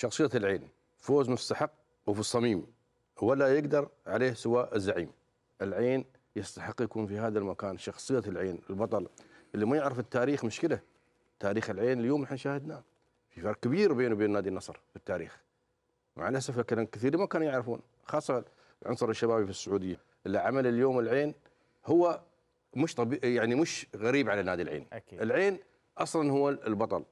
شخصية العين فوز مستحق وفي الصميم ولا يقدر عليه سوى الزعيم العين يستحق يكون في هذا المكان شخصية العين البطل اللي ما يعرف التاريخ مشكلة تاريخ العين اليوم نحن شاهدناه في فرق كبير بينه وبين نادي النصر في التاريخ مع الأسف كان كثير ما كانوا يعرفون خاصة العنصر الشبابي في السعودية اللي عمل اليوم العين هو مش طبيعي يعني مش غريب على نادي العين أكيد. العين أصلا هو البطل